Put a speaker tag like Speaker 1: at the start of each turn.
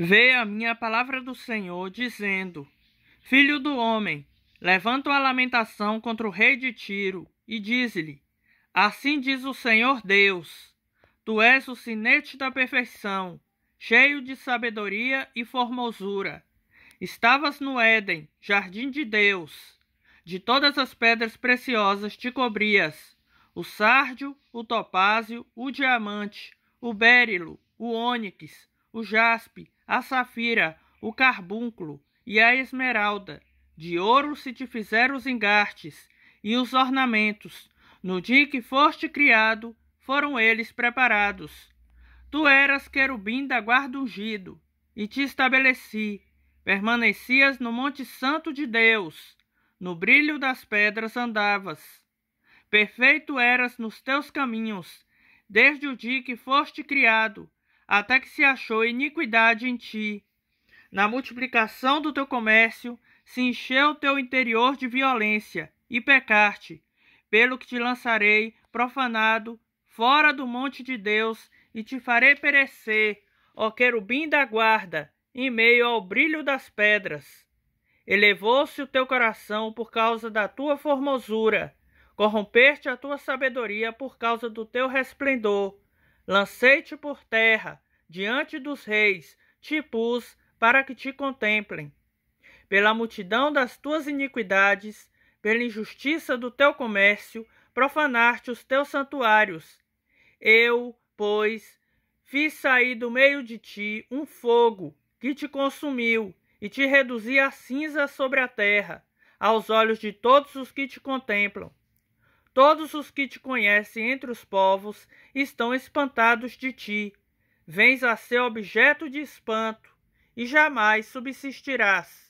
Speaker 1: Veio a minha palavra do Senhor, dizendo: Filho do homem, levanta a lamentação contra o rei de Tiro, e diz-lhe: Assim diz o Senhor Deus: Tu és o sinete da perfeição, cheio de sabedoria e formosura. Estavas no Éden, jardim de Deus. De todas as pedras preciosas te cobrias: o sárdio, o topázio, o diamante, o bérilo, o ônix, o jaspe, a safira, o carbúnculo e a esmeralda. De ouro se te fizeram os engastes e os ornamentos. No dia que foste criado, foram eles preparados. Tu eras querubim da guarda ungido, e te estabeleci. Permanecias no Monte Santo de Deus, no brilho das pedras andavas. Perfeito eras nos teus caminhos, desde o dia que foste criado, até que se achou iniquidade em ti. Na multiplicação do teu comércio se encheu o teu interior de violência, e pecarte, pelo que te lançarei, profanado, fora do monte de Deus, e te farei perecer, ó querubim da guarda, em meio ao brilho das pedras. Elevou-se o teu coração por causa da tua formosura, corrompeste a tua sabedoria por causa do teu resplendor. Lancei-te por terra, diante dos reis, te pus para que te contemplem. Pela multidão das tuas iniquidades, pela injustiça do teu comércio, profanaste os teus santuários. Eu, pois, fiz sair do meio de ti um fogo que te consumiu e te reduzi a cinza sobre a terra, aos olhos de todos os que te contemplam. Todos os que te conhecem entre os povos estão espantados de ti. Vens a ser objeto de espanto e jamais subsistirás.